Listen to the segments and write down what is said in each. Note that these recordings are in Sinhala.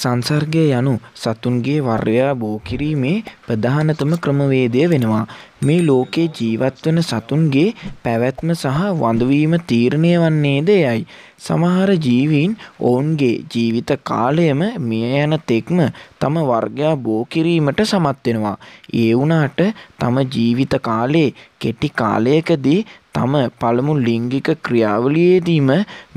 සංසර්ගය යනු සතුන්ගේ වර්යා බෝ කිරීමේ ප්‍රධානතම ක්‍රමවේදය වෙනවා. මේ ලෝකේ ජීවත්වන සතුන්ගේ පැවැත්ම සහ වඳවීම තීරණය වන්නේ ද යයි. සමහර ජීවීන් ඔවුන්ගේ ජීවිත කාලයම මිය යන තෙක්ම තම වර්ගයා බෝ කිරීමට සමත්වෙනවා. ඒ වුණාට තම ජීවිත කාලේ කෙටි කාලයකදී තම පළමු ලිංගික ක්‍රියාවලියේදීම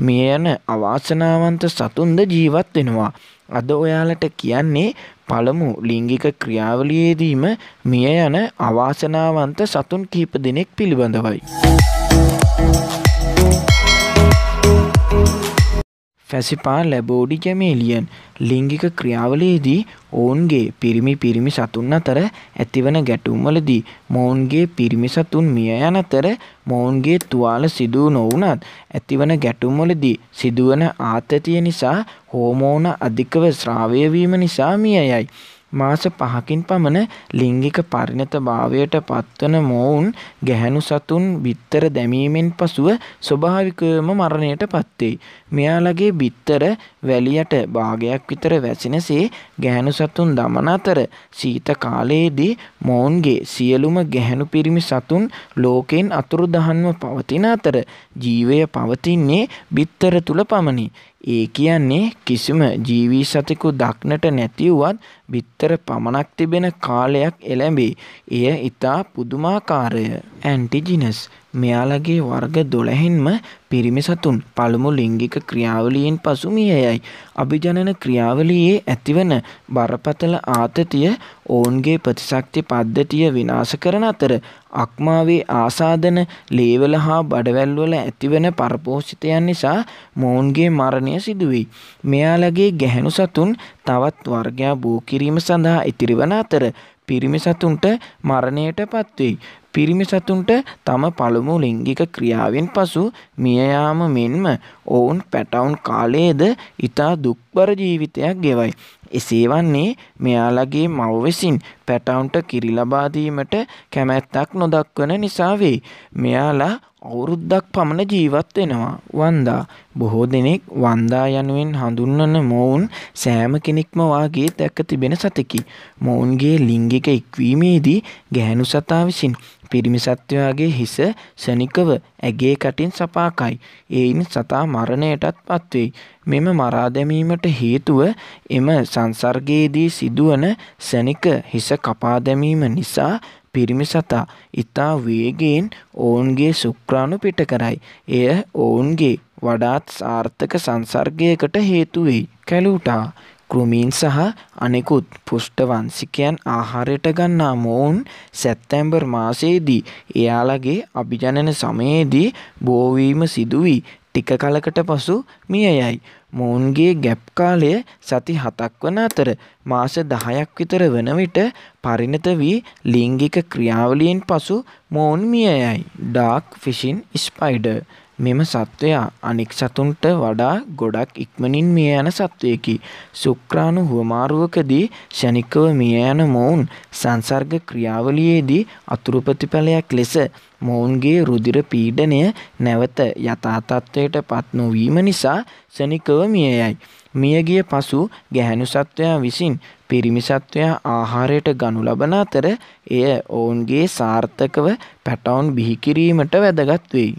මිය යන අවාසනාවන්ත සතුන්ද ජීවත් වෙනවා. අද ඔයාලට කියන්නේ පළමු ලිංගික ක්‍රියාවලියේදීම මිය යන අවාසනාවන්ත සතුන් කිහිප දෙනෙක් පිළිබඳවයි. ෆැසිපා ලැබෝඩි කැමේලියන් ලිංගික ක්‍රියාවලයේදී ඔවුන්ගේ පිරිමි පිරිමි සතුන් අතර ඇතිවන ගැටුම්වලදී මොවුන්ගේ පිරිමි සතුන් මිය යන අතර මොවුන්ගේ තුවාල සිදු නොවුනත් ඇතිවන ගැටුම්වලදී සිදුවන ආතතිය නිසා හෝමෝන අධිකව ශ්‍රාවය වීම නිසා මියයයි. මාස පහකින් පමණ ලිංගික පරිණත භාවයට පත්වන මොවුන් ගැහැණු සතුන් බිත්තර දැමීමෙන් පසුව ස්වභාවිකවම මරණයට පත්වෙයි. මෙයාලගේ බිත්තර වැලියට භාගයක් විතර වැසිනසේ ගැහැණු සතුන් දමන අතර සීත කාලයේදී මොවුන්ගේ සියලුම ගැහැණු පිරිමි සතුන් ලෝකෙන් අතුරුදහන්ව පවතින අතර ජීවය පවතින්නේ බිත්තර තුළ පමණි. ඒ කියන්නේ කිසිම ජීවී සතෙකු දක්නට නැතිවුවත් බිත්තර පමණක් තිබෙන කාලයක් එළැඹේ. එය ඉතා පුදුමාකාරය. ඇන්ටිජිනස් මෙයාලගේ වර්ග දොළහෙන්ම පිරිමි සතුන් පළමු ලිංගික ක්‍රියාවලියෙන් පසුමියයයි. අභිජනන ක්‍රියාවලියේ ඇතිවන බරපතල ආතතිය ඔවුන්ගේ ප්‍රතිශක්ති පද්ධතිය විනාශ කරන අතර අක්මාවේ ආසාධන ලේවල හා බඩවැල්වල ඇතිවන පරපෝෂිතයන් නිසා මොවුන්ගේ මරණය සිදුවයි. මෙයාලගේ ගැහැණු සතුන් තවත් වර්ගයා බූකිරීම සඳහා ඉතිරිවන අතර පිරිමි සතුන්ට මරණයට පත්වෙයි. පිරිමි සතුන්ට තම පළමු ලිංගික ක්‍රියාවෙන් පසු මියයාම මෙන්ම ඔවුන් පැටවුන් කාලයේද ඉතා දුක්බර ජීවිතයක් ගෙවයි. එසේ වන්නේ මෙයාලගේ මව විසින් පැටවුන්ට කිරි ලබා දීමට කැමැත්තක් නොදක්වන නිසා වේ. මෙයාලා අවුරුද්දක් පමණ ජීවත් වෙනවා. වන්දා බොහෝ දෙනෙක් වන්දා යනුවෙන් හඳුන්වන මොවුන් සෑම කෙනෙක්ම වාගේ දැක තිබෙන සතෙකි. මොවුන්ගේ ලිංගික ඉක්වීමේදී ගැහැණු සතා විසින් පිරිමිසත්වයාගේ හිස සනිකව ඇගේ කටින් සපාකයි. එයින් සතා මරණයටත් පත්වෙයි. මෙම මරාදැමීමට හේතුව එම සංසර්ගයේදී සිදුවන සැනික හිස කපාදැමීම නිසා පිරිමි සතා ඉතා වේගයෙන් ඔවුන්ගේ සුක්‍රාණු පිට කරයි. එය ඔවුන්ගේ වඩාත් සාර්ථක සංසර්ගයකට හේතුවෙයි. කැලූටා කෘමීන් සහ අනෙකුත් පුෂ්ටවංශිකයන් ආහාරයට ගන්නා මොවුන් සැප්තැම්බර් මාසයේදී එයාලගේ අභිජනන සමයේදී බෝවීම සිදුවී ටික කලකට පසු මිය යයි. මොවුන්ගේ ගැප් කාලය සති හතක් වන අතර මාස දහයක් විතර වන විට පරිණත වී ලිංගික ක්‍රියාවලියෙන් පසු මොවුන් මිය යයි. ඩාක් ෆිෂින් ස්පයිඩ මෙම සත්වයා අනික් සතුන්ට වඩා ගොඩක් ඉක්මනින් මිය යන සත්වයකි. සුක්‍රාණු හුවමාරුවකදී ෂණිකව මිය යන මොවුන් සංසර්ග ක්‍රියාවලියේදී අතුරු ප්‍රතිඵලයක් ලෙස මොවුන්ගේ රුධිර පීඩනය නැවත යථාතත්වයට පත් නොවීම නිසා ෂණිකව සමග මිය යයි. මියගිය පසු ගැහැණු සත්වයා විසින් පිරිමි සත්වයා ආහාරයට ගනු ලබන අතර එය ඔවුන්ගේ සාර්ථකව පැටවුන් බිහිකිරීමට වැදගත් වෙයි.